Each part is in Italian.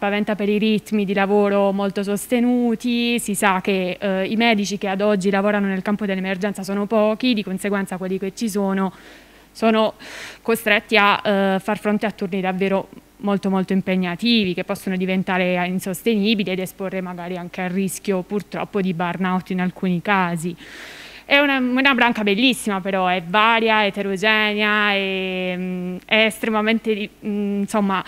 spaventa per i ritmi di lavoro molto sostenuti, si sa che eh, i medici che ad oggi lavorano nel campo dell'emergenza sono pochi, di conseguenza quelli che ci sono sono costretti a eh, far fronte a turni davvero molto molto impegnativi che possono diventare insostenibili ed esporre magari anche al rischio purtroppo di burnout in alcuni casi. È una, una branca bellissima però, è varia, eterogenea, è, mm, è estremamente mm, insomma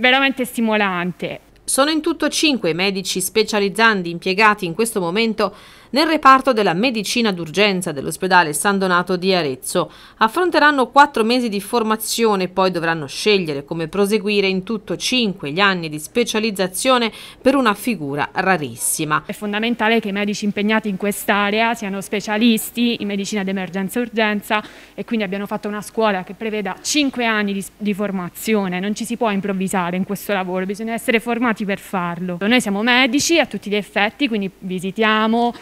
veramente stimolante. Sono in tutto cinque i medici specializzandi impiegati in questo momento nel reparto della medicina d'urgenza dell'ospedale San Donato di Arezzo. Affronteranno quattro mesi di formazione e poi dovranno scegliere come proseguire in tutto cinque gli anni di specializzazione per una figura rarissima. È fondamentale che i medici impegnati in quest'area siano specialisti in medicina d'emergenza e urgenza e quindi abbiano fatto una scuola che preveda cinque anni di, di formazione. Non ci si può improvvisare in questo lavoro, bisogna essere formati per farlo. Noi siamo medici a tutti gli effetti, quindi visitiamo,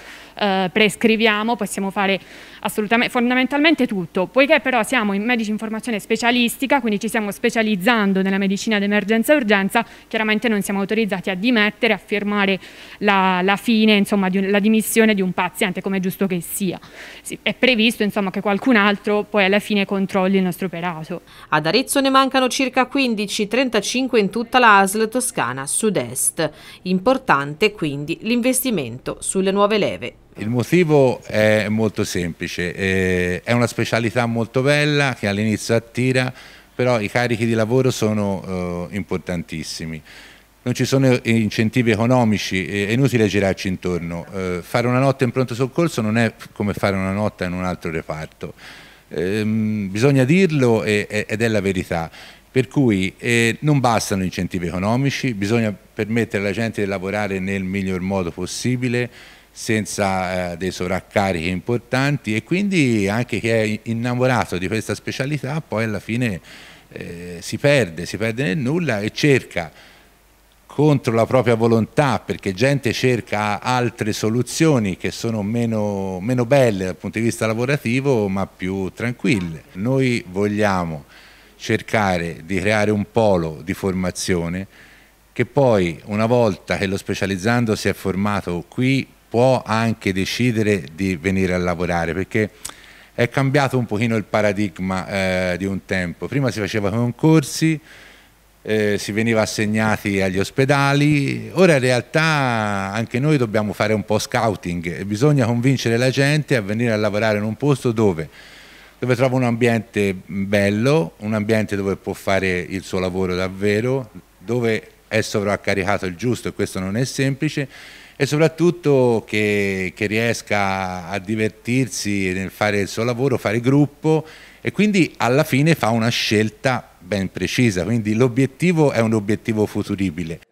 eh, prescriviamo, possiamo fare fondamentalmente tutto. Poiché però siamo in medici in formazione specialistica, quindi ci stiamo specializzando nella medicina d'emergenza e urgenza, chiaramente non siamo autorizzati a dimettere, a firmare la, la fine, insomma, di un, la dimissione di un paziente, come è giusto che sia. Sì, è previsto insomma, che qualcun altro poi alla fine controlli il nostro operato. Ad Arezzo ne mancano circa 15-35 in tutta la ASL Toscana Sud-Est. Importante quindi l'investimento sulle nuove leve. Il motivo è molto semplice, eh, è una specialità molto bella che all'inizio attira, però i carichi di lavoro sono eh, importantissimi. Non ci sono incentivi economici, è inutile girarci intorno. Eh, fare una notte in pronto soccorso non è come fare una notte in un altro reparto. Ehm, bisogna dirlo e, ed è la verità. Per cui eh, non bastano incentivi economici, bisogna permettere alla gente di lavorare nel miglior modo possibile, senza eh, dei sovraccarichi importanti e quindi anche chi è innamorato di questa specialità poi alla fine eh, si perde, si perde nel nulla e cerca contro la propria volontà perché gente cerca altre soluzioni che sono meno, meno belle dal punto di vista lavorativo ma più tranquille. Noi vogliamo cercare di creare un polo di formazione che poi una volta che lo specializzando si è formato qui può anche decidere di venire a lavorare perché è cambiato un pochino il paradigma eh, di un tempo. Prima si faceva concorsi, eh, si veniva assegnati agli ospedali, ora in realtà anche noi dobbiamo fare un po' scouting, bisogna convincere la gente a venire a lavorare in un posto dove, dove trova un ambiente bello, un ambiente dove può fare il suo lavoro davvero, dove è sovraccaricato il giusto e questo non è semplice e soprattutto che, che riesca a divertirsi nel fare il suo lavoro, fare gruppo e quindi alla fine fa una scelta ben precisa, quindi l'obiettivo è un obiettivo futuribile.